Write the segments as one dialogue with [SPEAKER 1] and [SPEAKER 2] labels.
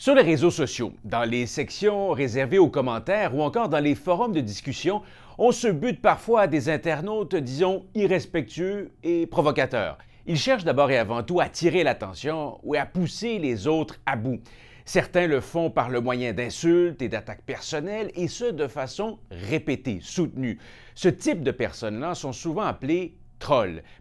[SPEAKER 1] Sur les réseaux sociaux, dans les sections réservées aux commentaires ou encore dans les forums de discussion, on se bute parfois à des internautes, disons, irrespectueux et provocateurs. Ils cherchent d'abord et avant tout à tirer l'attention ou à pousser les autres à bout. Certains le font par le moyen d'insultes et d'attaques personnelles, et ce de façon répétée, soutenue. Ce type de personnes-là sont souvent appelées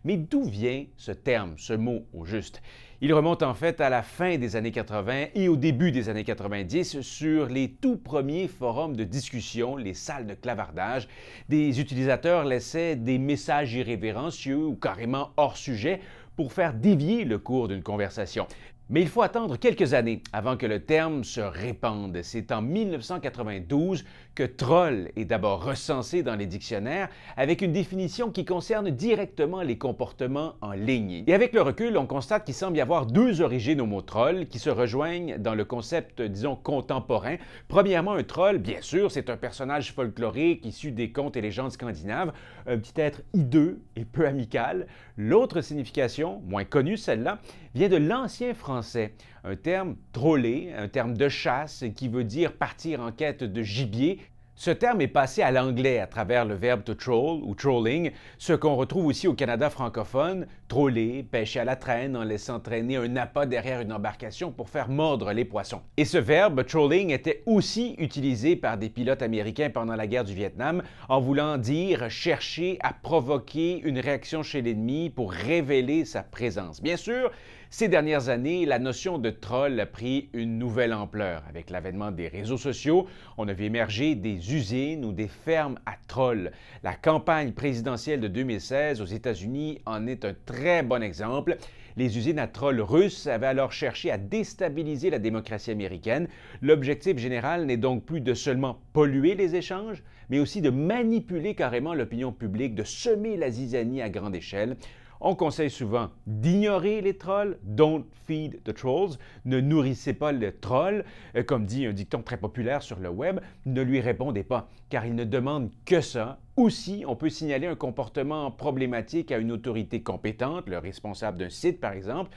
[SPEAKER 1] mais d'où vient ce terme, ce mot au juste? Il remonte en fait à la fin des années 80 et au début des années 90 sur les tout premiers forums de discussion, les salles de clavardage. Des utilisateurs laissaient des messages irrévérencieux ou carrément hors sujet pour faire dévier le cours d'une conversation. Mais il faut attendre quelques années avant que le terme se répande. C'est en 1992 que troll est d'abord recensé dans les dictionnaires avec une définition qui concerne directement les comportements en ligne. Et avec le recul, on constate qu'il semble y avoir deux origines au mot troll qui se rejoignent dans le concept, disons, contemporain. Premièrement, un troll, bien sûr, c'est un personnage folklorique issu des contes et légendes scandinaves, un petit être hideux et peu amical. L'autre signification, moins connue celle-là, vient de l'ancien français, un terme drôlé, un terme de chasse qui veut dire partir en quête de gibier, ce terme est passé à l'anglais à travers le verbe to troll ou trolling, ce qu'on retrouve aussi au Canada francophone, troller, pêcher à la traîne en laissant traîner un appât derrière une embarcation pour faire mordre les poissons. Et ce verbe trolling était aussi utilisé par des pilotes américains pendant la guerre du Vietnam en voulant dire chercher à provoquer une réaction chez l'ennemi pour révéler sa présence. Bien sûr, ces dernières années, la notion de troll a pris une nouvelle ampleur. Avec l'avènement des réseaux sociaux, on a émergé des usines ou des fermes à trolls. La campagne présidentielle de 2016 aux États-Unis en est un très bon exemple. Les usines à trolls russes avaient alors cherché à déstabiliser la démocratie américaine. L'objectif général n'est donc plus de seulement polluer les échanges, mais aussi de manipuler carrément l'opinion publique, de semer la zizanie à grande échelle. On conseille souvent d'ignorer les trolls, don't feed the trolls, ne nourrissez pas le troll, euh, comme dit un dicton très populaire sur le web, ne lui répondez pas, car il ne demande que ça. Aussi, on peut signaler un comportement problématique à une autorité compétente, le responsable d'un site par exemple,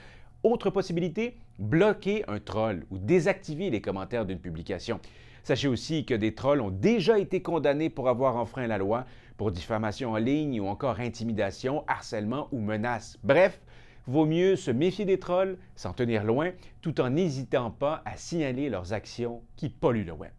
[SPEAKER 1] autre possibilité, bloquer un troll ou désactiver les commentaires d'une publication. Sachez aussi que des trolls ont déjà été condamnés pour avoir enfreint la loi pour diffamation en ligne ou encore intimidation, harcèlement ou menace. Bref, vaut mieux se méfier des trolls, s'en tenir loin, tout en n'hésitant pas à signaler leurs actions qui polluent le web.